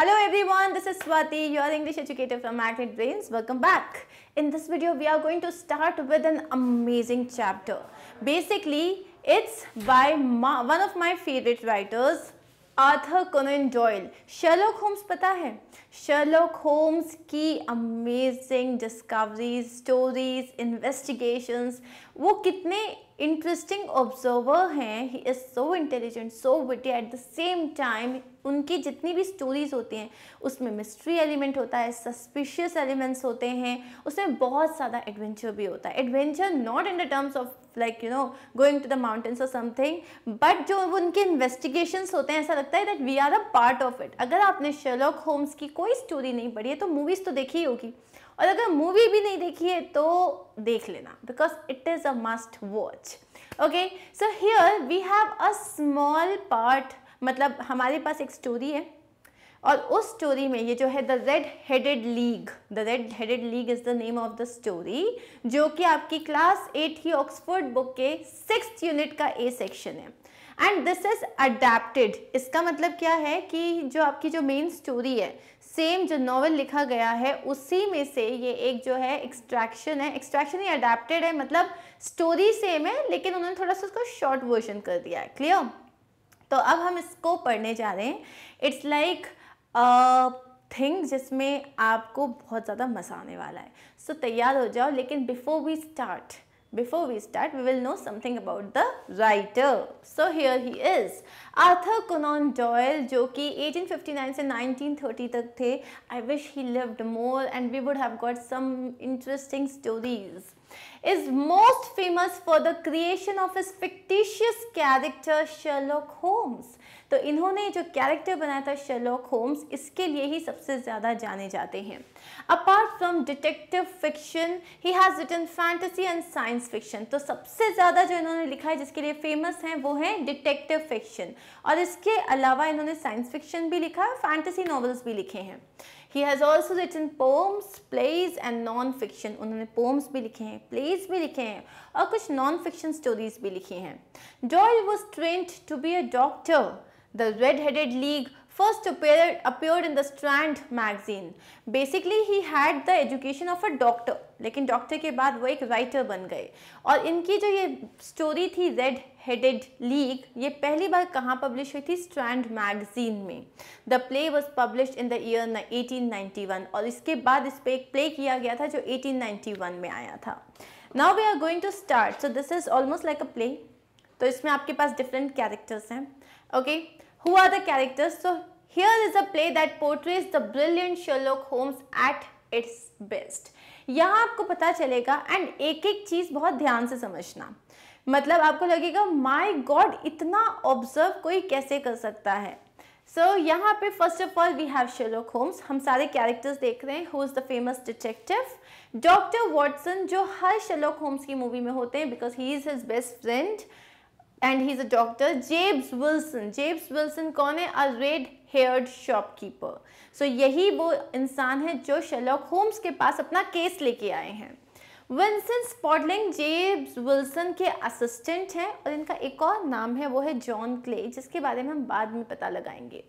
Hello everyone, this is Swati, your English educator from Magnet Brains. Welcome back. In this video, we are going to start with an amazing chapter. Basically, it's by one of my favorite writers, Arthur Conan Doyle Sherlock Holmes पता है Sherlock Holmes की amazing discoveries stories investigations वो कितने interesting observer हैं he is so intelligent so witty at the same time उनकी जितनी भी stories होती हैं उसमें मिस्ट्री एलिमेंट होता है सस्पिशियस एलिमेंट्स होते हैं उसमें बहुत ज़्यादा एडवेंचर भी होता है adventure not in the terms of like you know going to the mountains और समथिंग बट जो उनके इन्वेस्टिगेशंस होते हैं ऐसा लगता है that we are a part of it अगर आपने शेलॉक होम्स की कोई स्टोरी नहीं पढ़ी है तो मूवीज़ तो देखी ही होगी और अगर मूवी भी नहीं देखी है तो देख लेना because it is a must watch okay so here we have a small part मतलब हमारे पास एक स्टोरी है और उस स्टोरी में ये जो है the red headed league the red headed league is the name of the story जो कि आपकी क्लास एट ही ऑक्सफोर्ड बुक के सिक्स यूनिट का ए सेक्शन है एंड दिस इज अडेप्टेड इसका मतलब क्या है कि जो आपकी जो मेन स्टोरी है सेम जो नॉवल लिखा गया है उसी में से ये एक जो है एक्सट्रैक्शन है एक्सट्रैक्शन ही अडेप्टेड है मतलब स्टोरी सेम है लेकिन उन्होंने थोड़ा सा उसको शॉर्ट वर्जन कर दिया है क्लियर तो अब हम इसको पढ़ने जा रहे हैं इट्स लाइक like थिंग जिसमें आपको बहुत ज़्यादा मज़ा आने वाला है सो so, तैयार हो जाओ लेकिन before we start before we start we will know something about the writer so here he is Arthur Conan Doyle जो कि 1859 से 1930 तक थे I wish he lived more and we would have got some interesting stories is most famous for the creation of his fictitious character Sherlock Holmes तो इन्होंने जो character बनाया था शर्लॉक होम्स इसके लिए ही सबसे ज़्यादा जाने जाते हैं apart from detective fiction he has written fantasy and science fiction तो सबसे ज़्यादा जो इन्होंने लिखा है जिसके लिए फेमस हैं वो हैं डिटेक्टिव फिक्शन और इसके अलावा इन्होंने साइंस फिक्शन भी लिखा है फैंटेसी नॉवल्स भी लिखे हैं he has also written poems plays and non fiction उन्होंने पोम्स भी लिखे हैं प्लेज भी लिखे हैं और कुछ नॉन फिक्शन स्टोरीज भी लिखी हैं George was trained to be a doctor The Red-Headed League first appeared, appeared in the Strand magazine. Basically he had the education of a doctor लेकिन डॉक्टर के बाद वो एक राइटर बन गए और इनकी जो ये स्टोरी थी रेड हेडेड लीग ये पहली बार कहाँ पब्लिश हुई थी स्ट्रैंड मैगजीन में the play was publish in the year 1891 और इसके बाद इस पर एक प्ले किया गया था जो 1891 में आया था now we are going to start so this is almost like a play तो इसमें आपके पास डिफरेंट कैरेक्टर्स हैं okay okay? Who are the characters? So here is a play that portrays the brilliant Sherlock Holmes at its best. यहाँ आपको पता चलेगा and एक एक चीज़ बहुत ध्यान से समझना मतलब आपको लगेगा माई गॉड इतना ऑब्जर्व कोई कैसे कर सकता है सो so, यहाँ पे first of all we have Sherlock Holmes हम सारे कैरेक्टर्स देख रहे हैं who is the famous detective doctor Watson जो हर शेलोक होम्स की मूवी में होते हैं because he is his best friend and he is a doctor Jabez Wilson Jabez Wilson कौन है a red haired shopkeeper so यही वो इंसान है जो शेलॉक होम्स के पास अपना केस लेके आए हैं विंसन स्पॉटलिंग जेब्स विल्सन के असिस्टेंट हैं और इनका एक और नाम है वो है जॉन क्ले जिसके बारे में हम बाद में पता लगाएंगे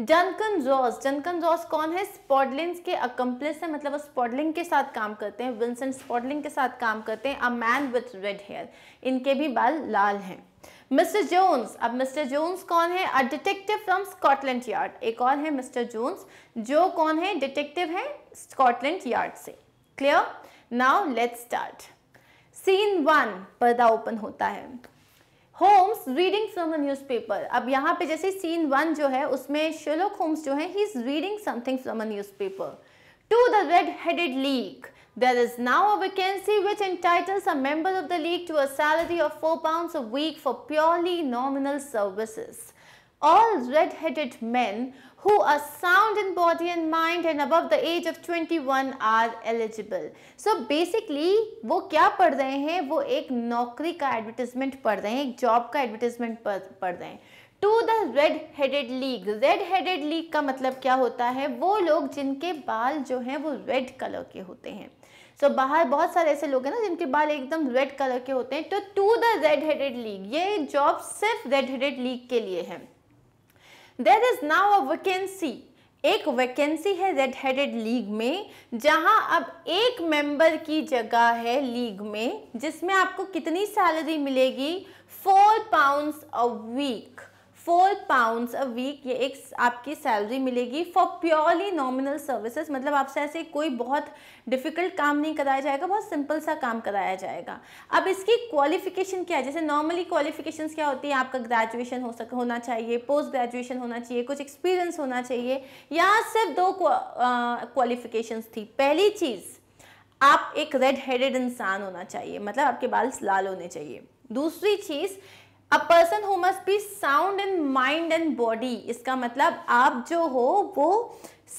डनकन जॉस डनकन जॉस कौन है स्पॉटलिंग के अकम्पलिस हैं मतलब वो स्पॉटलिंग के साथ काम करते हैं विंसन स्पॉटलिंग के साथ काम करते हैं a man with red hair इनके भी बाल लाल हैं मिस्टर जोन्स अब मिस्टर जोन्स कौन है a detective from Scotland Yard एक और है मिस्टर जोन्स जो कौन है डिटेक्टिव है स्कॉटलैंड यार्ड से clear now let's start scene one पर्दा ओपन होता है Holmes reading from a newspaper अब यहाँ पे जैसे सीन वन जो है उसमें शेलोक होम्स जो है he is reading something from a newspaper to the red headed league There is now a vacancy which entitles a member of the league to a salary of pounds a week for purely nominal services. All red-headed men who are sound in body and mind and above the age of 21 are eligible. So basically वो क्या पढ़ रहे हैं वो एक नौकरी का advertisement पढ़ रहे हैं एक जॉब का एडवर्टिजमेंट पढ़ रहे हैं To the red-headed league. Red-headed league का मतलब क्या होता है वो लोग जिनके बाल जो हैं वो red color के होते हैं सो बाहर बहुत सारे ऐसे लोग हैं ना जिनके बाल एकदम रेड कलर के होते हैं तो to the red headed league ये जॉब सिर्फ रेड हेडेड लीग के लिए है there is now a vacancy एक वैकेंसी है रेड हेडेड लीग में जहां अब एक मेंबर की जगह है लीग में जिसमें आपको कितनी सैलरी मिलेगी four pounds a week four pound a week ये एक आपकी सैलरी मिलेगी फॉर प्योरली नॉमिनल सर्विसेज मतलब आपसे ऐसे कोई बहुत डिफिकल्ट काम नहीं कराया जाएगा बहुत सिंपल सा काम कराया जाएगा अब इसकी क्वालिफिकेशन क्या है जैसे नॉर्मली क्वालिफिकेशन क्या होती है आपका ग्रेजुएशन हो सक होना चाहिए पोस्ट ग्रेजुएशन होना चाहिए कुछ एक्सपीरियंस होना चाहिए या सिर्फ दो क्वालिफिकेशन थी पहली चीज़ आप एक रेड हेडेड इंसान होना चाहिए मतलब आपके बाल लाल होने चाहिए दूसरी चीज़ a person who must be sound in mind and body इसका मतलब आप जो हो वो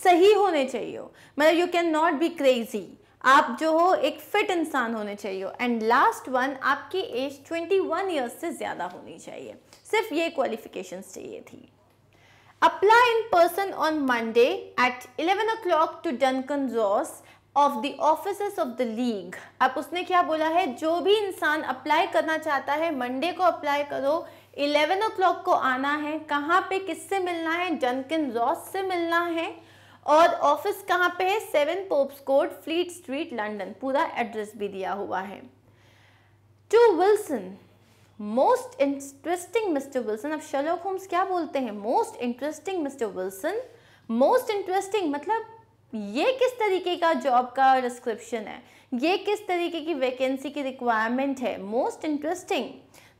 सही होने चाहिए हो मतलब you can not be crazy आप जो हो एक फिट इंसान होने चाहिए हो एंड लास्ट वन आपकी एज 21 वन ईयर्स से ज़्यादा होनी चाहिए सिर्फ ये क्वालिफिकेशंस चाहिए थी apply in person on Monday at 11 o'clock to Duncan Ross of the office of the league अब उसने क्या बोला है जो भी इंसान अप्लाई करना चाहता है मंडे को अप्लाई करो इलेवन ओ को आना है कहाँ पे किससे मिलना है जनकिन रॉस से मिलना है और ऑफिस कहाँ पे है seven Pope's Court Fleet Street London पूरा एड्रेस भी दिया हुआ है to Wilson most interesting mister Wilson अब शलोक होम्स क्या बोलते हैं most interesting mister Wilson most interesting मतलब ये किस तरीके का जॉब का डिस्क्रिप्शन है ये किस तरीके की वैकेंसी की रिक्वायरमेंट है most interesting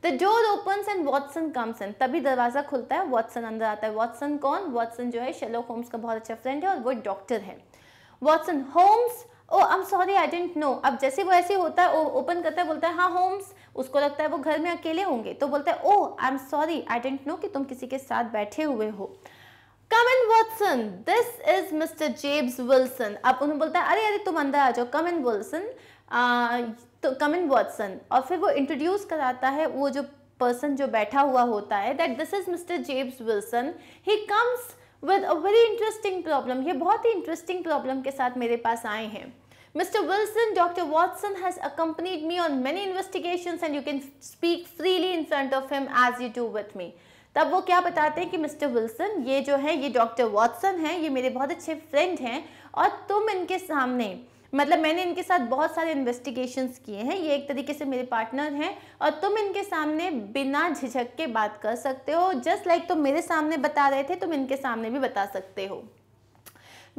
the door open and Watson comes and तभी दरवाज़ा खुलता है वॉटसन अंदर आता है वॉटसन कौन वॉटसन जो है शेलो होम्स का बहुत अच्छा फ्रेंड है और वो डॉक्टर है Watson Holmes oh I am sorry I didn't know अब जैसे वो ऐसे होता है ओपन करता है बोलता है हाँ होम्स उसको लगता है वो घर में अकेले होंगे तो बोलता है oh I am sorry I didn't know कि तुम किसी के साथ बैठे हुए हो come in Watson this is mister Jabez Wilson अब उन्हें बोलता है अरे अरे तुम अंदर आ जाओ कम इन विल्सन तो कम इन वॉटसन और फिर वो इंट्रोड्यूस कराता है वो जो पर्सन जो बैठा हुआ होता है that this is mister Jabez Wilson he comes with a very interesting problem ये बहुत ही इंटरेस्टिंग प्रॉब्लम के साथ मेरे पास आए हैं mister Wilson doctor Watson has accompanied me on many investigation and you can speak freely in front of him as you do with me तब वो क्या बताते हैं कि मिस्टर विल्सन ये जो है ये डॉक्टर वॉटसन हैं ये मेरे बहुत अच्छे फ्रेंड हैं और तुम इनके सामने मतलब मैंने इनके साथ बहुत सारे इन्वेस्टिगेशंस किए हैं ये एक तरीके से मेरे पार्टनर हैं और तुम इनके सामने बिना झिझक के बात कर सकते हो जस्ट लाइक like तुम मेरे सामने बता रहे थे तुम इनके सामने भी बता सकते हो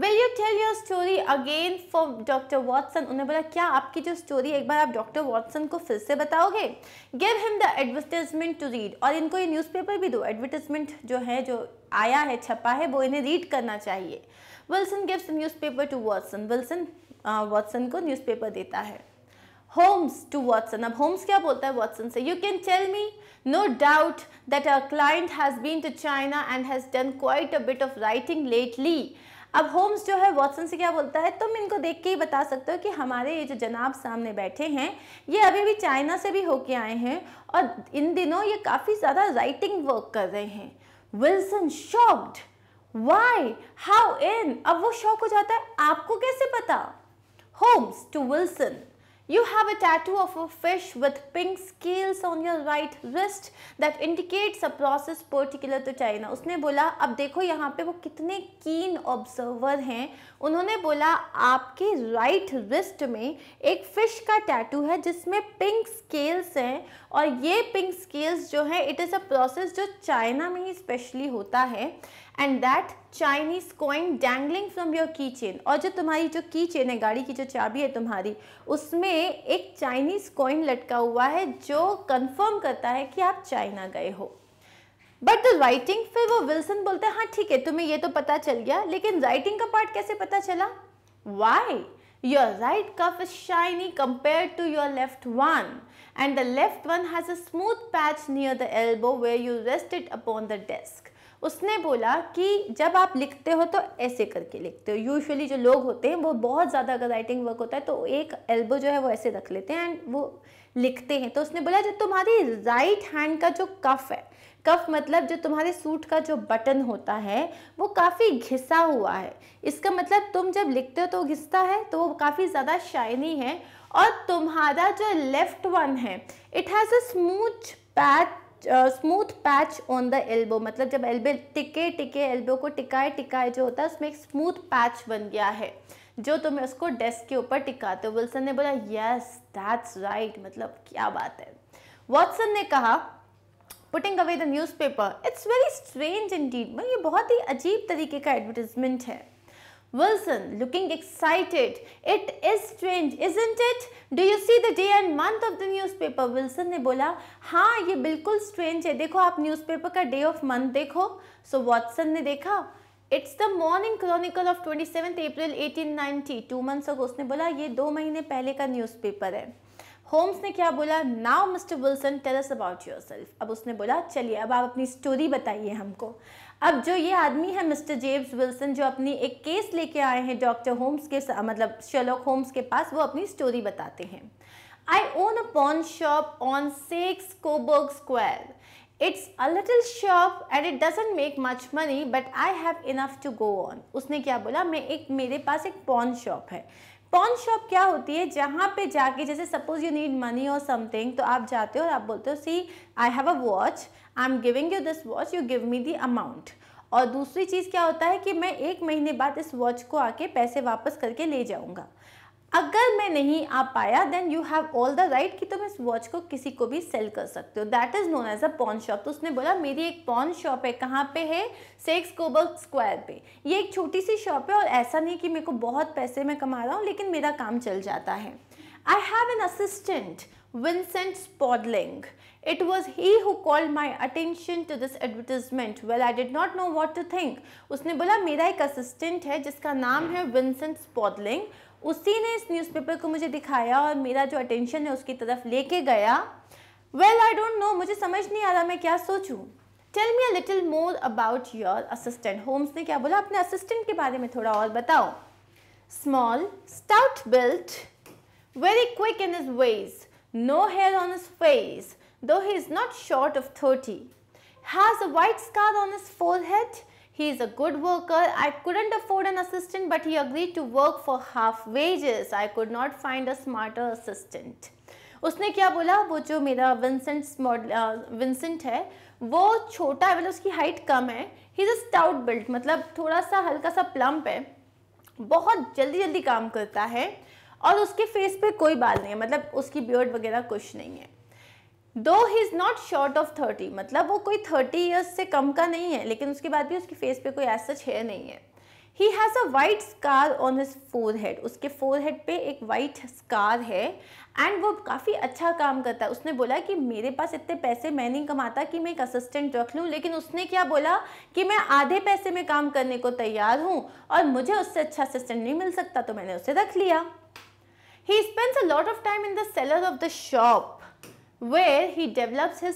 will you tell your story again for doctor Watson उन्होंने बोला क्या आपकी जो स्टोरी एक बार आप डॉक्टर वॉटसन को फिर से बताओगे give him the advertisement to read और इनको ये न्यूज़पेपर भी दो एडवर्टीजमेंट जो है जो आया है छपा है वो इन्हें रीड करना चाहिए Wilson gives paper to Watson Wilson Watson को न्यूज़पेपर देता है होम्स टू वॉटसन अब होम्स क्या बोलता है वॉटसन से you can tell me no doubt that a client has been to China and has done quite a bit of writing lately अब Holmes जो है वॉटसन से क्या बोलता है तुम इनको देख के ही बता सकते हो कि हमारे ये जो जनाब सामने बैठे हैं ये अभी भी चाइना से भी होके आए हैं और इन दिनों ये काफ़ी ज़्यादा राइटिंग वर्क कर रहे हैं Wilson shocked why how in अब वो शौक हो जाता है आपको कैसे पता Holmes to Wilson You have a tattoo of a fish with pink scales on your right wrist that indicates a process particular to China. उसने बोला अब देखो यहाँ पे वो कितने keen observer हैं उन्होंने बोला आपके right wrist में एक fish का tattoo है जिसमें pink scales हैं और ये pink scales जो है it is a process जो China में ही specially होता है and that Chinese coin dangling from your key chain और जो तुम्हारी जो की चेन है गाड़ी की जो चाबी है तुम्हारी उसमें एक चाइनीज कॉइन लटका हुआ है जो कंफर्म करता है कि आप चाइना गए हो बट द राइटिंग फिर वो विल्सन बोलते हैं हाँ ठीक है तुम्हें ये तो पता चल गया लेकिन राइटिंग का पार्ट कैसे पता चला why your right cuff is shiny compare to your left one and the left one has a smooth patch near the elbow where you rest it upon the desk उसने बोला कि जब आप लिखते हो तो ऐसे करके लिखते हो यूजुअली जो लोग होते हैं वो बहुत ज़्यादा अगर राइटिंग वर्क होता है तो एक एल्बो जो है वो ऐसे रख लेते हैं एंड वो लिखते हैं तो उसने बोला जो तुम्हारी राइट हैंड का जो कफ है कफ मतलब जो तुम्हारे सूट का जो बटन होता है वो काफ़ी घिसा हुआ है इसका मतलब तुम जब लिखते हो तो घिसता है तो वो काफ़ी ज़्यादा शाइनी है और तुम्हारा जो लेफ्ट वन है it has a smooth path smooth patch on the elbow मतलब जब एल्बे टिके टिके एल्बो को टिकाए टिकाए जो होता है उसमें एक स्मूथ पैच बन गया है जो तुम्हें उसको डेस्क के ऊपर टिकाते हो विल्सन ने बोला यस दैट्स राइट मतलब क्या बात है वॉटसन ने कहा putting away the newspaper it's very strange indeed ये बहुत ही अजीब तरीके का एडवर्टीजमेंट है Wilson looking excited. It is strange, isn't it? Do you see the day and month of the newspaper? Wilson ने बोला हाँ ये बिल्कुल strange है देखो आप newspaper का day of month देखो So Watson ने देखा It's the morning chronicle of 27th April 1890. Two months ago उसने बोला ये दो महीने पहले का newspaper है होम्स ने क्या बोला now mister Wilson tell us about yourself अब उसने बोला चलिए अब आप अपनी स्टोरी बताइए हमको अब जो ये आदमी है मिस्टर जेम्स विल्सन जो अपनी एक केस लेके आए हैं डॉक्टर होम्स के मतलब शेलॉक होम्स के पास वो अपनी स्टोरी बताते हैं I own a pawn shop on 6 Coburg Square it's a little shop and it doesn't make much money but I have enough to go on उसने क्या बोला मैं एक मेरे पास एक पॉन शॉप है पॉन शॉप क्या होती है जहाँ पे जाके जैसे सपोज यू नीड मनी और समथिंग तो आप जाते हो और आप बोलते हो see I have a watch I am giving you this watch you give me the amount और दूसरी चीज़ क्या होता है कि मैं एक महीने बाद इस वॉच को आके पैसे वापस करके ले जाऊँगा अगर मैं नहीं आ पाया then you have all the right कि तुम इस वॉच को किसी को भी सेल कर सकते हो that is known as a pawn shop तो उसने बोला मेरी एक पॉन शॉप है कहाँ पे है सेक्स कोबर्ग स्क्वायर पे ये एक छोटी सी शॉप है और ऐसा नहीं कि मेरे को बहुत पैसे मैं कमा रहा हूँ लेकिन मेरा काम चल जाता है I have an assistant Vincent Spaulding It was he who called my attention to this advertisement. Well, I did not know what to think. उसने बोला मेरा एक असिस्टेंट है जिसका नाम है विंसेंट स्पॉडलिंग उसी ने इस न्यूज़पेपर को मुझे दिखाया और मेरा जो अटेंशन है उसकी तरफ लेके गया वेल आई डोंट नो मुझे समझ नहीं आ रहा मैं क्या सोचूं tell me a little more about your assistant Holmes ने क्या बोला अपने असिस्टेंट के बारे में थोड़ा और बताओ small stout built very quick in his ways no hair on his face though he is not short of 30. Has a white scar on his forehead. He is a good worker. I couldn't afford an assistant but he agreed to work for half wages. I could not find a smarter assistant. उसने क्या बोला वो जो मेरा Vincent model Vincent है वो छोटा है मतलब उसकी हाइट कम है he is a stout built मतलब थोड़ा सा हल्का सा प्लम्प है बहुत जल्दी जल्दी काम करता है और उसके फेस पे कोई बाल नहीं है मतलब उसकी बियर्ड वगैरह कुछ नहीं है though he is not short of thirty मतलब वो कोई थर्टी ईयर्स से कम का नहीं है लेकिन उसके बाद भी उसके फेस पे कोई ऐसा सच हेयर नहीं है he has a white scar on his forehead उसके फोर हेड पे एक वाइट स्कार है एंड वो काफ़ी अच्छा काम करता है उसने बोला कि मेरे पास इतने पैसे मैं नहीं कमाता कि मैं एक असिस्टेंट रख लूँ लेकिन उसने क्या बोला कि मैं आधे पैसे में काम करने को तैयार हूँ और मुझे उससे अच्छा असिस्टेंट नहीं मिल सकता तो मैंने उसे रख लिया he spends a lot of time in the cellar of the shop where he develops his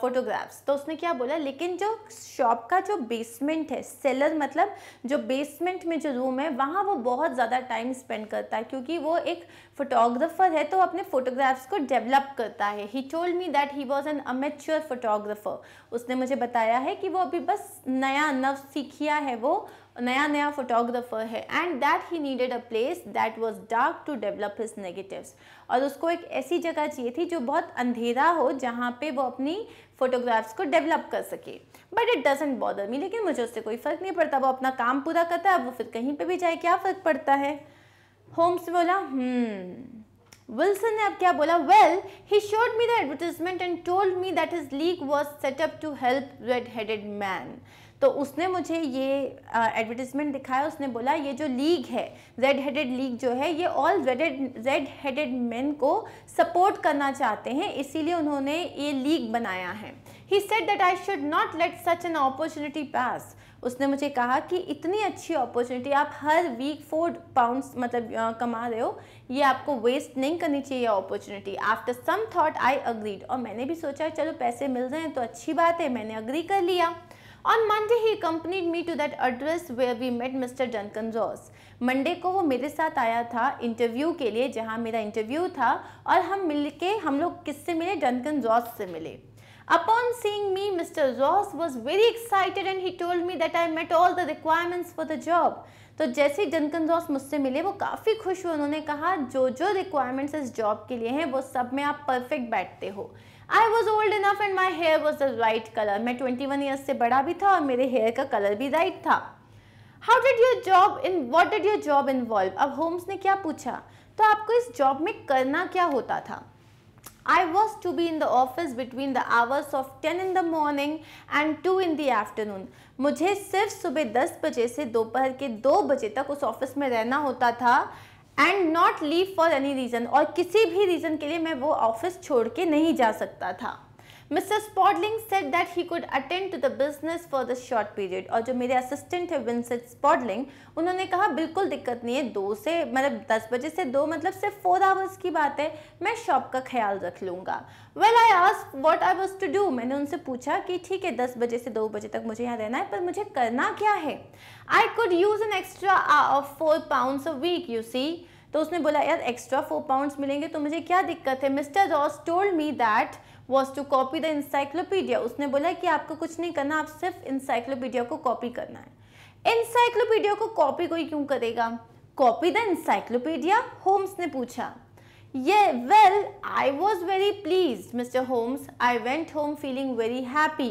photographs तो उसने क्या बोला लेकिन जो शॉप का जो बेसमेंट है सेलर मतलब जो बेसमेंट में जो रूम है वहाँ वो बहुत ज़्यादा टाइम स्पेंड करता है क्योंकि वो एक फोटोग्राफर है तो अपने फोटोग्राफ्स को डेवलप करता है he told me that he was an amateur photographer उसने मुझे बताया है कि वो अभी बस नया नव सीखिया है वो नया नया फोटोग्राफर है and that he needed a place that was dark to develop his negatives और उसको एक ऐसी जगह चाहिए थी जो बहुत अंधेरा हो जहाँ पे वो अपनी फोटोग्राफ्स को डेवलप कर सके but it doesn't bother me लेकिन मुझे उससे कोई फ़र्क नहीं पड़ता वो अपना काम पूरा करता है वो फिर कहीं पर भी जाए क्या फ़र्क पड़ता है होम्स बोला विल्सन हम्म, ने अब क्या बोला well he showed me the advertisement and told me that his league was set up to help red headed man तो उसने मुझे ये एडवर्टिजमेंट दिखाया उसने बोला ये जो लीग है रेड हेडेड लीग जो है ये all redded red headed man को सपोर्ट करना चाहते हैं इसीलिए उन्होंने ये लीग बनाया है he said that I should not let such an opportunity pass उसने मुझे कहा कि इतनी अच्छी अपॉर्चुनिटी आप हर वीक फोर पाउंड्स मतलब कमा रहे हो ये आपको वेस्ट नहीं करनी चाहिए opportunity after some thought I agreed और मैंने भी सोचा चलो पैसे मिल रहे हैं तो अच्छी बात है मैंने अग्री कर लिया on Monday he accompanied me to that address where we met Mr. Duncan Ross. Monday को वो मेरे साथ आया था इंटरव्यू के लिए जहाँ मेरा इंटरव्यू था और हम मिल के हम लोग किससे मिले डनकन जॉस से मिले upon seeing me Mister Ross was very excited and he told me that I met all the requirements for the job तो जैसे ही जनकन जॉस मुझसे मिले वो काफ़ी खुश हुए उन्होंने कहा जो जो रिक्वायरमेंट्स इस जॉब के लिए हैं वो सब में आप परफेक्ट बैठते हो I was old enough and my hair was the right colour मैं ट्वेंटी वन ईयर्स से बड़ा भी था और मेरे हेयर का कलर भी राइट था how did your job in what did your job involve अब होम्स ने क्या पूछा तो आपको इस जॉब में करना क्या होता था I was to be in the office between the hours of 10 in the morning and 2 in the afternoon. मुझे सिर्फ सुबह 10 बजे से दोपहर के 2 बजे तक उस ऑफिस में रहना होता था and not leave for any reason और किसी भी रीज़न के लिए मैं वो ऑफिस छोड़ के नहीं जा सकता था Mister Spaulding said that he could attend to the business for the short period और जो मेरे असिस्टेंट है विंसेंट स्पॉडलिंग उन्होंने कहा बिल्कुल दिक्कत नहीं है दो से मतलब दस बजे से दो मतलब सिर्फ फोर आवर्स की बात है मैं शॉप का ख्याल रख लूँगा well I ask what I was to do मैंने उनसे पूछा कि ठीक है दस बजे से दो बजे तक मुझे यहाँ रहना है पर मुझे करना क्या है I could use an extra of four pound week you see तो उसने बोला यार एक्स्ट्रा फोर पाउंड्स मिलेंगे तो मुझे क्या दिक्कत है Mister Ross told me that was to copy the encyclopaedia उसने बोला कि आपको कुछ नहीं करना आप सिर्फ इंसाइक्लोपीडिया को कॉपी करना है इंसाइक्लोपीडिया को कॉपी कोई क्यों करेगा कॉपी द इंसाइक्लोपीडिया होम्स ने पूछा ये well I was very please Mister Holmes I went home feeling very happy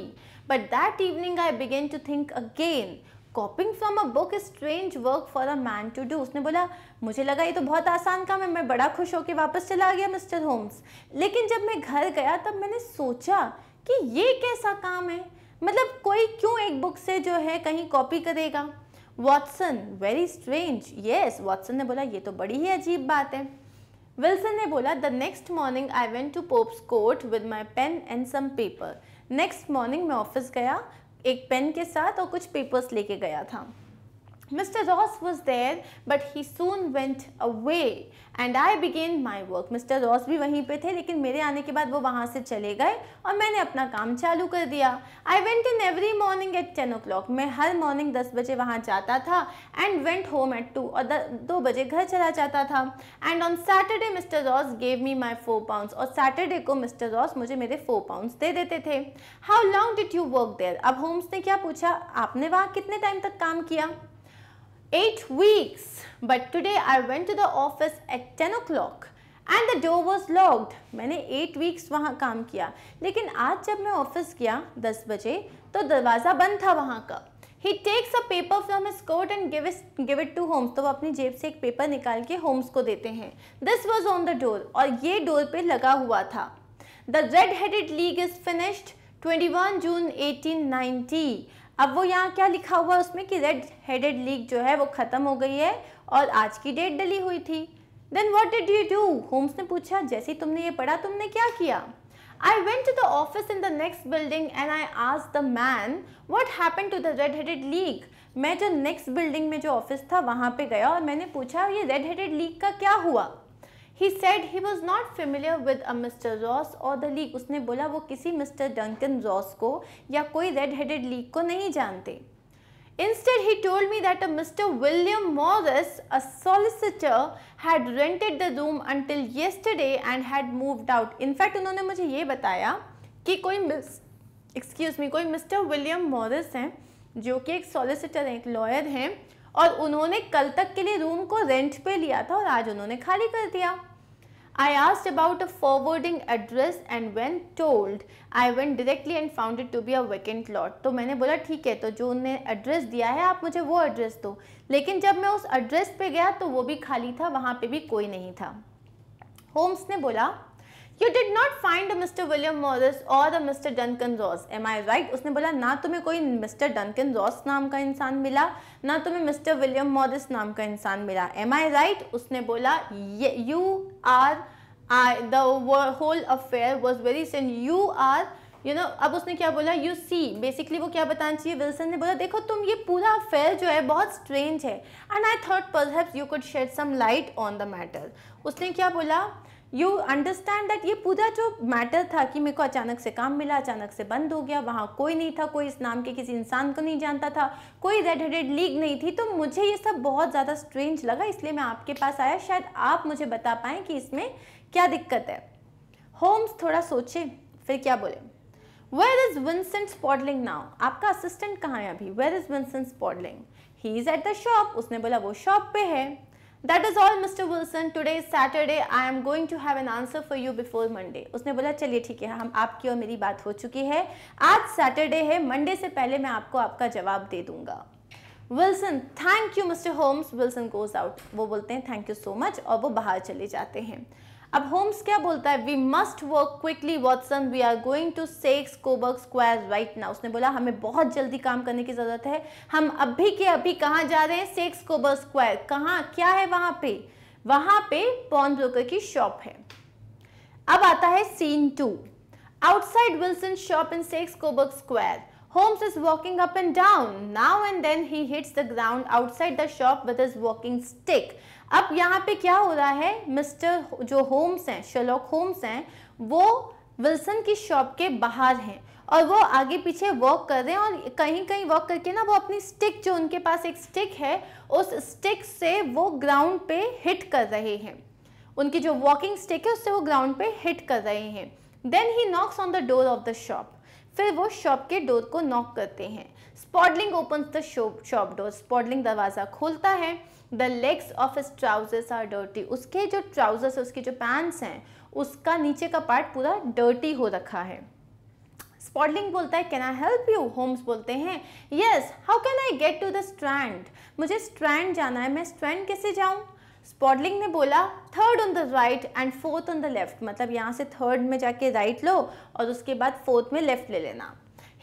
but that evening I began to think again copying from a book is strange work for a man to do उसने बोला मुझे लगा ये तो बहुत आसान काम है मैं बड़ा खुश होकर वापस चला गया मिस्टर होम्स लेकिन जब मैं घर गया तब मैंने सोचा कि ये कैसा काम है मतलब कोई क्यों एक बुक से जो है कहीं कॉपी करेगा Watson very strange yes Watson ने बोला ये तो बड़ी ही अजीब बात है विल्सन ने बोला the next morning I went to Pope's Court with my pen and some paper next morning मैं ऑफिस गया एक पेन के साथ और कुछ पेपर्स लेके गया था Mr. Ross was there but he soon went away and I began my work. Mr. Ross भी वहीं पे थे लेकिन मेरे आने के बाद वो वहाँ से चले गए और मैंने अपना काम चालू कर दिया I went in every morning at ten o'clock मैं हर मॉर्निंग दस बजे वहाँ जाता था and went home at two और दो बजे घर चला जाता था and on Saturday Mister Ross gave me my four pounds और सैटरडे को मिस्टर रॉस मुझे मेरे फोर pounds दे देते थे how long did you work there? अब होम्स ने क्या पूछा आपने वहाँ कितने टाइम तक काम किया eight weeks. But today I went to the office at 10 o'clock and the door was locked. मैंने eight weeks वहाँ काम किया लेकिन आज जब मैं ऑफिस गया 10 बजे तो दरवाज़ा बंद था वहाँ का he takes a paper from his coat and give give it to Holmes तो वो अपनी जेब से एक पेपर निकाल के होम्स को देते हैं this was on the door और ये डोर पे लगा हुआ था the red headed league is finished 21 June 1890 अब वो यहाँ क्या लिखा हुआ है उसमें कि रेड हेडेड लीग जो है वो ख़त्म हो गई है और आज की डेट डली हुई थी then what did you do Holmes ने पूछा जैसे तुमने ये पढ़ा तुमने क्या किया I went to the office in the next building and I asked the man what happened to the red headed league. मैं जो next building में जो office था वहाँ पे गया और मैंने पूछा ये red headed league का क्या हुआ he said he was not familiar with a Mister Ross और द लीग उसने बोला वो किसी मिस्टर डंकन रॉस को या कोई रेड हेडेड लीग को नहीं जानते Instead, he told me that a Mr. William Morris, a solicitor, had rented the room until yesterday and had moved out. In fact, उन्होंने मुझे ये बताया कि कोई मिस एक्सक्यूज मी कोई मिस्टर विलियम मॉरिस हैं जो कि एक सॉलिसिटर हैं एक लॉयर हैं और उन्होंने कल तक के लिए रूम को रेंट पे लिया था और आज उन्होंने खाली कर दिया I asked about a forwarding address and when told I went directly and found it to be a vacant lot. तो मैंने बोला ठीक है तो जो उनने एड्रेस दिया है आप मुझे वो एड्रेस दो लेकिन जब मैं उस एड्रेस पे गया तो वो भी खाली था वहाँ पे भी कोई नहीं था होम्स ने बोला you did not find Mister William Morris और the Mister Duncan Ross am I right उसने बोला ना तुम्हें कोई मिस्टर डनकन जॉस नाम का इंसान मिला ना तुम्हें मिस्टर विलियम मॉरिस नाम का इंसान मिला एम आई राइट उसने बोला you are I the whole affair was very sane you are you know अब उसने क्या बोला यू सी बेसिकली वो क्या बताना चाहिए विल्सन ने बोला देखो तुम ये पूरा अफेयर जो है बहुत स्ट्रेंज है and I thought perhaps you could shed some light on the matter उसने क्या बोला यू अंडरस्टैंड दैट ये पूरा जो मैटर था कि मेरे को अचानक से काम मिला अचानक से बंद हो गया वहाँ कोई नहीं था कोई इस नाम के किसी इंसान को नहीं जानता था कोई रेड हेडेड लीग नहीं थी तो मुझे ये सब बहुत ज़्यादा स्ट्रेंज लगा इसलिए मैं आपके पास आया शायद आप मुझे बता पाएं कि इसमें क्या दिक्कत है होम्स थोड़ा सोचे फिर क्या बोले where is Vincent Spaulding now आपका असिस्टेंट कहाँ है अभी where is Vincent Spaulding he is at the shop उसने बोला वो शॉप पे है that is all Mister Wilson today Saturday I am going to have an answer for you before Monday उसने बोला चलिए ठीक है हम आपकी और मेरी बात हो चुकी है आज सैटरडे है मंडे से पहले मैं आपको आपका जवाब दे दूंगा Wilson thank you Mister Holmes Wilson goes out वो बोलते हैं थैंक यू सो मच और वो बाहर चले जाते हैं अब होम्स क्या बोलता है we must work quickly Watson we are going to Saxe Coburg Square right now उसने बोला हमें बहुत जल्दी काम करने की ज़रूरत है हम अभी के अभी कहाँ जा रहे हैं सेक्स कोबर्ग स्क्वायर कहाँ क्या है वहां पे वहां पे पॉन ब्रोकर की शॉप है अब आता है scene two outside Wilson shop in Saxe Coburg Square Holmes is walking up and down. Now and then he hits the ground outside the shop with his walking stick. अब यहाँ पे क्या हो रहा है मिस्टर जो होम्स हैं शलोक Holmes हैं वो विल्सन की शॉप के बाहर हैं और वो आगे पीछे वॉक कर रहे हैं और कहीं कहीं वॉक करके ना वो अपनी स्टिक जो उनके पास एक स्टिक है उस स्टिक से वो ग्राउंड पे हिट कर रहे हैं उनकी जो वॉकिंग स्टिक है उससे वो ग्राउंड पे हिट कर रहे हैं then he knocks on the door of the shop फिर वो शॉप के डोर को नॉक करते हैं Spaulding open the shop shop door Spaulding दरवाज़ा खोलता है the legs of his trousers are dirty उसके जो ट्राउजर्स है उसके जो पैंट्स हैं उसका नीचे का पार्ट पूरा डर्टी हो रखा है स्पॉटलिंग बोलता है can I help you Holmes बोलते हैं yes how can I get to the Strand मुझे स्ट्रैंड जाना है मैं स्ट्रैंड कैसे जाऊँ स्पॉटलिंग ने बोला third on the right and fourth on the left मतलब यहाँ से थर्ड में जाके राइट right लो और उसके बाद फोर्थ में लेफ्ट ले लेना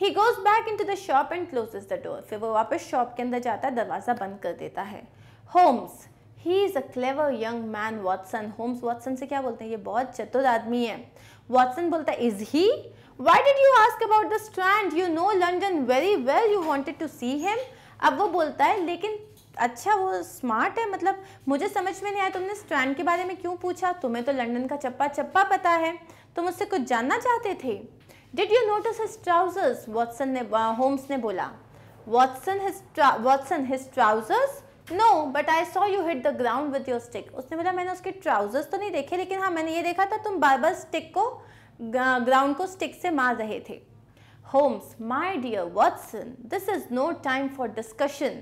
he goes back into the shop and closes the door फिर वो वापस शॉप के अंदर जाता है दरवाज़ा बंद कर देता है Holmes he is a clever young man Watson Holmes Watson से क्या बोलते हैं ये बहुत चतुर आदमी है वॉटसन बोलता है is he why did you ask about the Strand you know London very well you wanted to see him अब वो बोलता है लेकिन अच्छा वो स्मार्ट है मतलब मुझे समझ में नहीं आया तुमने स्ट्रैंड के बारे में क्यों पूछा तुम्हें तो लंडन का चप्पा चप्पा पता है तुम उससे कुछ जानना चाहते थे did you notice his trousers Watson ने होम्स ने बोला Watson his Watson his trousers no but I saw you hit the ground with your stick उसने बोला मैंने उसके ट्राउजर्स तो नहीं देखे लेकिन हाँ मैंने ये देखा था तुम बार बार स्टिक को ग्राउंड को स्टिक से मार रहे थे Holmes my dear Watson this is no time for discussion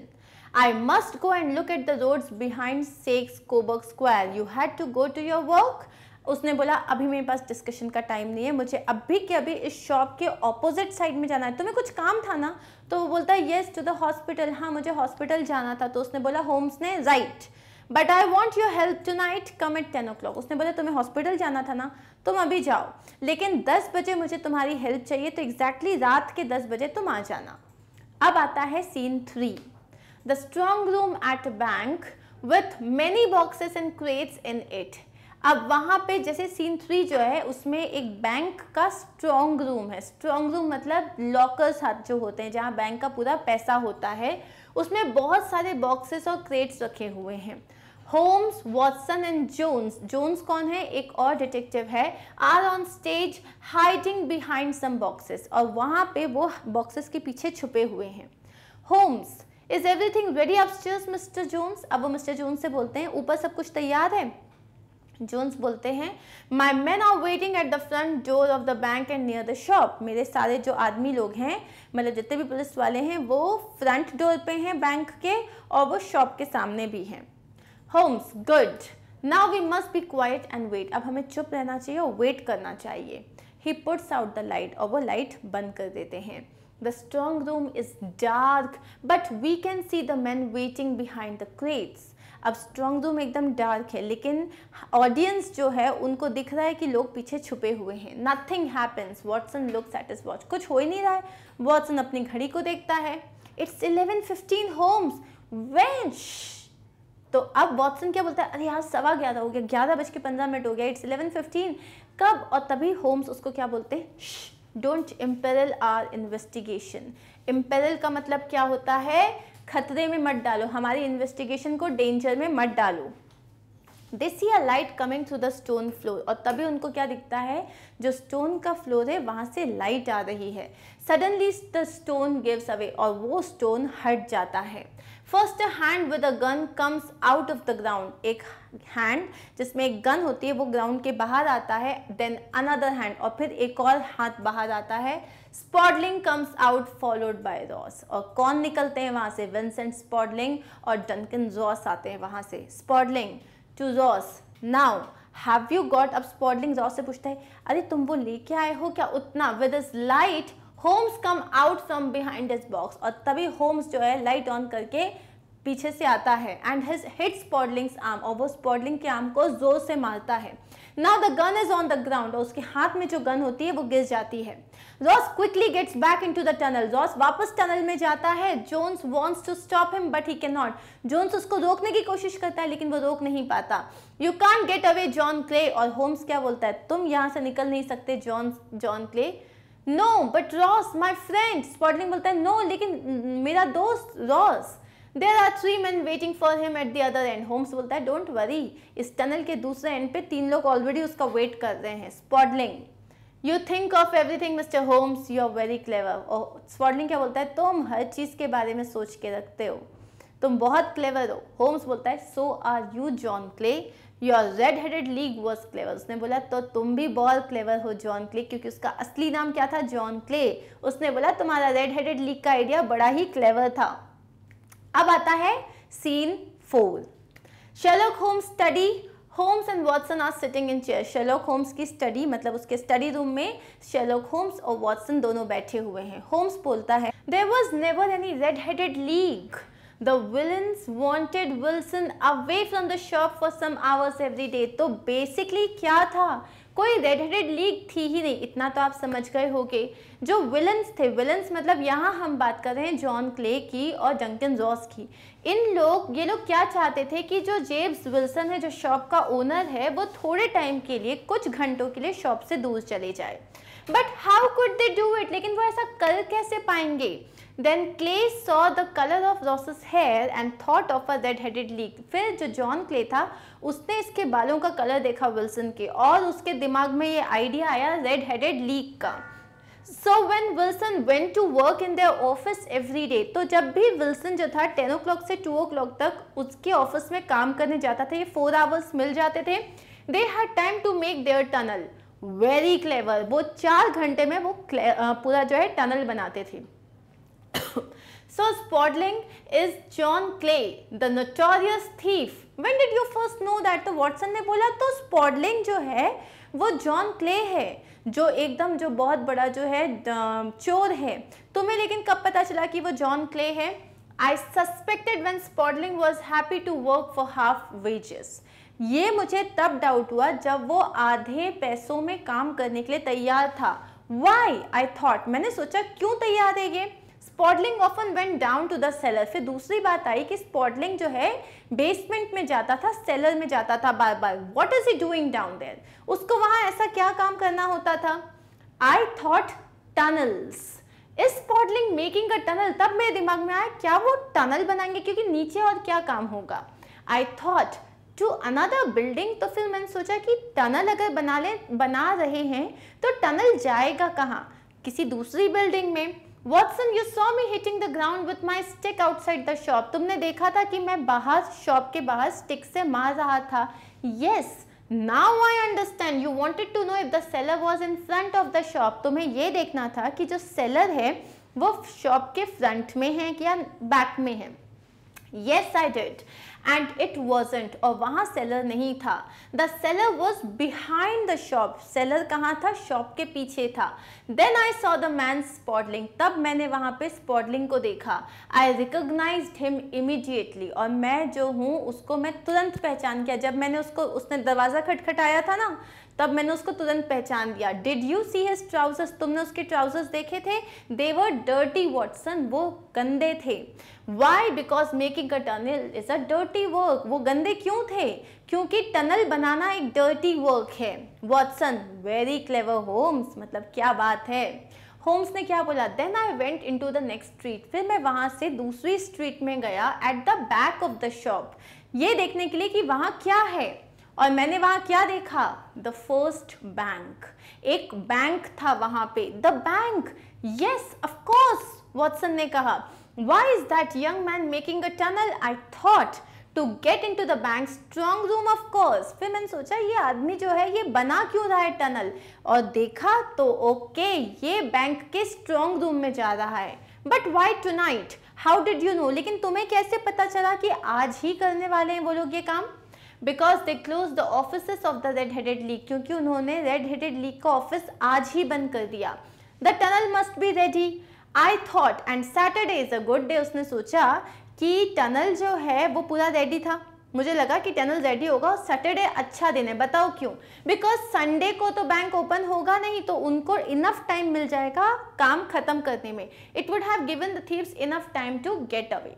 I must go and look at the roads behind Saxe Coburg Square you had to go to your work उसने बोला अभी मेरे पास discussion का time नहीं है मुझे अभी के अभी इस शॉप के ऑपोजिट साइड में जाना है तुम्हें तो कुछ काम था ना तो वो बोलता है येस टू द हॉस्पिटल हाँ मुझे हॉस्पिटल जाना था तो उसने बोला होम्स ने right but I want your help tonight come at ten o'clock उसने बोला तुम्हें हॉस्पिटल जाना था ना तुम अभी जाओ लेकिन दस बजे मुझे तुम्हारी हेल्प चाहिए तो एग्जैक्टली exactly रात के दस बजे तुम आ जाना अब आता है scene three the strong room at bank with many boxes and crates in it अब वहाँ पे जैसे सीन थ्री जो है उसमें एक बैंक का स्ट्रॉन्ग रूम है स्ट्रॉन्ग रूम मतलब लॉकर्स जो होते हैं जहाँ बैंक का पूरा पैसा होता है उसमें बहुत सारे बॉक्सेस और क्रेट्स रखे हुए हैं Holmes Watson and Jones Jones कौन है एक और डिटेक्टिव है are on stage hiding behind some boxes और वहाँ पे वो बॉक्सेस के पीछे छुपे हुए हैं Holmes is everything ready upstairs Mister Jones अब वो मिस्टर जोन्स से बोलते हैं ऊपर सब कुछ तैयार है जोन्स बोलते हैं my man are waiting at the front door of the bank and near the shop मेरे सारे जो आदमी लोग हैं मतलब जितने भी पुलिस वाले हैं वो फ्रंट डोर पे हैं बैंक के और वो शॉप के सामने भी हैं Holmes good now we must be quiet and wait अब हमें चुप रहना चाहिए और वेट करना चाहिए he puts out the light और वो लाइट बंद कर देते हैं the strong room is dark but we can see the man waiting behind the crates अब स्ट्रॉन्ग रूम एकदम डार्क है लेकिन ऑडियंस जो है उनको दिख रहा है कि लोग पीछे छुपे हुए हैं nothing happens Watson look at his watch कुछ हो ही नहीं रहा है वॉटसन अपनी घड़ी को देखता है इट्स इलेवन फिफ्टीन होम्स वेंश तो अब वॉटसन क्या बोलता है अरे यार सवा ग्यारह हो गया ग्यारह बज के पंद्रह मिनट हो गया इट्स इलेवन फिफ्टीन कब और तभी होम्स उसको क्या बोलते हैं don't imperil our investigation imperil का मतलब क्या होता है खतरे में मत डालो हमारी इन्वेस्टिगेशन को डेंजर में मत डालो they see a light coming through the stone floor और तभी उनको क्या दिखता है जो स्टोन का फ्लोर है वहाँ से लाइट आ रही है suddenly the stone gives away और वो स्टोन हट जाता है first hand with a gun comes out of the ground एक हैंड जिसमें एक गन होती है वो ग्राउंड के बाहर आता है देन अनदर हैंड और फिर एक और हाथ बाहर आता है Spaulding comes out followed by Ross और कौन निकलते हैं वहां से विंसेंट स्पॉडलिंग और डनकन रॉस आते हैं वहां से Spaulding to Ross now have you got अब स्पॉडलिंग रॉस से पूछता है अरे तुम वो लेके आए हो क्या उतना with his light Holmes come out from behind this box और तभी होम्स जो है लाइट ऑन करके पीछे से आता है and his hit Spaulding's arm और वो स्पॉडलिंग के आर्म को जोर से मारता है now the gun is on the ground और उसके हाथ में जो गन होती है वो गिर जाती है Ross quickly gets back to the tunnel Ross वापस टनल में जाता है Jones wants to stop him but he can not Jones उसको रोकने की कोशिश करता है लेकिन वो रोक नहीं पाता you can't get away John Clay और होम्स क्या बोलता है तुम यहाँ से निकल नहीं सकते John John Clay no but Ross my friend Spaulding बोलता है नो no, लेकिन मेरा दोस्त Ross there are three man waiting for him at the other end Holmes बोलता है डोंट वरी इस टनल के दूसरे एंड पे तीन लोग ऑलरेडी उसका वेट कर रहे हैं स्पॉटलिंग you think of everything mister Holmes you are very clever और स्पॉटलिंग क्या बोलता है तुम हर चीज़ के बारे में सोच के रखते हो तुम बहुत क्लेवर हो होम्स बोलता है so are you John Clay your red headed league was clever उसने बोला तो तुम भी बहुत क्लेवर हो जॉन क्ले क्योंकि उसका असली नाम क्या था जॉन क्ले उसने बोला तुम्हारा रेड हेडेड लीग का आइडिया बड़ा ही क्लेवर था अब आता है सीन फोर शेलोक होम study Holmes and Watson are sitting in chair Sherlock Holmes की स्टडी मतलब उसके स्टडी रूम में शेलोक होम्स और वॉटसन दोनों बैठे हुए हैं होम्स बोलता है there was never any red headed league the villains wanted Wilson away from the shop for some hours every day तो basically क्या था कोई रेड हेडेड लीग थी ही नहीं इतना तो आप समझ गए होगे जो विलन्स थे विलन्स मतलब यहाँ हम बात कर रहे हैं जॉन क्ले की और डंकन जॉस की इन लोग ये लोग क्या चाहते थे कि जो जेब्स विल्सन है जो शॉप का ओनर है वो थोड़े टाइम के लिए कुछ घंटों के लिए शॉप से दूर चले जाए but how could they do it लेकिन वो ऐसा कर कैसे पाएंगे then Clay saw the colour of Ross's hair and thought of a red headed league फिर जो जॉन क्ले था उसने इसके बालों का कलर देखा विल्सन के और उसके दिमाग में ये आइडिया आया रेड हेडेड लीक का so when Wilson went to work in their office every day तो जब भी विल्सन जो था टेन ओ क्लॉक से टू ओ क्लॉक तक उसके ऑफिस में काम करने जाता था ये फोर आवर्स मिल जाते थे they had time to make their tunnel very clever वो चार घंटे में वो पूरा जो है टनल बनाते थे so Spodling is John Clay, the notorious thief. When did you first know that? तो Watson ने बोला तो Spodling जो है वो John Clay है जो एकदम जो बहुत बड़ा जो है चोर है तुम्हें लेकिन कब पता चला कि वो जॉन क्ले है I suspected when Spaulding was happy to work for half wages ये मुझे तब डाउट हुआ जब वो आधे पैसों में काम करने के लिए तैयार था वाई आई थॉट मैंने सोचा क्यों तैयार है ये Spaulding often went down to the cellar फिर दूसरी बात आई कि स्पॉडलिंग जो है बेसमेंट में जाता था सेलर में जाता था बार बार what is he doing down there उसको वहां ऐसा क्या काम करना होता था आई थॉट टनल्स इस स्पॉडलिंग मेकिंग का टनल तब मेरे दिमाग में आया क्या वो टनल बनाएंगे क्योंकि नीचे और क्या काम होगा I thought to another building तो फिर मैंने सोचा कि टनल अगर बना ले बना रहे हैं तो टनल जाएगा कहाँ किसी दूसरी बिल्डिंग में Watson you saw me hitting the ground with my stick outside the shop तुमने देखा था कि मैं बाहर शॉप के बाहर स्टिक से मार रहा था yes now I understand you wanted to know if the cellar was in front of the shop तुम्हें ये देखना था कि जो सेलर है वो शॉप के फ्रंट में है या बैक में है yes I did and it wasn't और वहाँ सेलर नहीं था the cellar was behind the shop cellar कहाँ था शॉप के पीछे था then I saw the man Spaulding तब मैंने वहाँ पर स्पॉडलिंग को देखा आई रिकोगनाइज हिम इमिडिएटली और मैं जो हूँ उसको मैं तुरंत पहचान किया जब मैंने उसको उसने दरवाज़ा खटखटाया था ना तब मैंने उसको तुरंत पहचान दिया did you see his trousers तुमने उसके ट्राउजर्स देखे थे देवर डर्टी वॉटसन वो गंदे थे why because making a tunnel is a dirty work वो गंदे क्यों थे क्योंकि टनल बनाना एक डर्टी वर्क है वॉटसन वेरी क्लेवर होम्स मतलब क्या बात है होम्स ने क्या बोला then I went into the next street फिर मैं वहाँ से दूसरी स्ट्रीट में गया at the back of the shop ये देखने के लिए कि वहाँ क्या है और मैंने वहां क्या देखा द फर्स्ट बैंक एक बैंक था वहां पे the bank yes of course Watson ने कहा why is that young man making a tunnel I thought to get into the bank strong room of course फिर मैंने सोचा ये आदमी जो है ये बना क्यों रहा है टनल और देखा तो ओके ये बैंक के स्ट्रांग रूम में जा रहा है but why tonight how did you know लेकिन तुम्हें कैसे पता चला कि आज ही करने वाले हैं वो लोग ये काम because they close the office of the red headed league क्योंकि उन्होंने रेड हेडेड लीग का ऑफिस आज ही बंद कर दिया the tunnel must be ready I thought and Saturday is a good day उसने सोचा कि टनल जो है वो पूरा रेडी था मुझे लगा कि टनल रेडी होगा और सैटरडे अच्छा दिन है बताओ क्यों बिकॉज संडे को तो बैंक ओपन होगा नहीं तो उनको इनफ टाइम मिल जाएगा काम खत्म करने में it would have given the thieves enough time to get away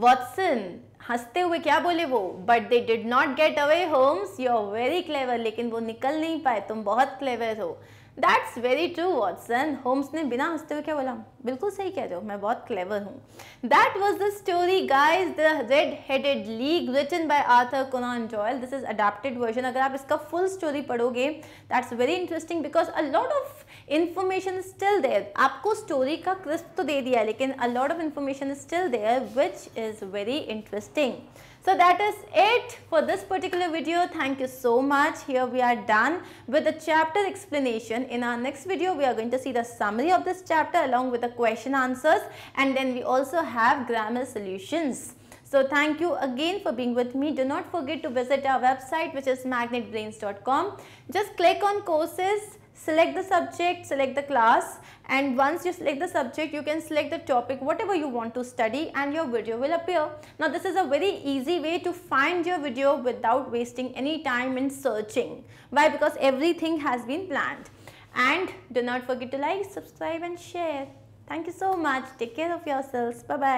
Watson हंसते हुए क्या बोले वो but they did not get away Holmes you are very clever लेकिन वो निकल नहीं पाए तुम बहुत क्लेवर हो that's very true Watson Holmes ने बिना हंसते हुए क्या बोला बिल्कुल सही कह रहे हो मैं बहुत क्लेवर हूँ that was the story guys the red headed league written by Arthur Conan Doyle this is adapted version अगर आप इसका फुल स्टोरी पढ़ोगे that's very interesting because a lot of information still there आपको story का crisp तो दे दिया लेकिन a lot of information still there which is very interesting So that is it for this particular video. Thank you so much. Here we are done with the chapter explanation. In our next video, we are going to see the summary of this chapter along with the question answers and then we also have grammar solutions. So thank you again for being with me. Do not forget to visit our website which is magnetbrains.com. Just click on courses select the subject, select the class and once you select the subject you can select the topic whatever you want to study and your video will appear. Now this is a very easy way to find your video without wasting any time in searching. Why? Because everything has been planned. And do not forget to like, subscribe and share. Thank you so much. Take care of yourselves. Bye-bye.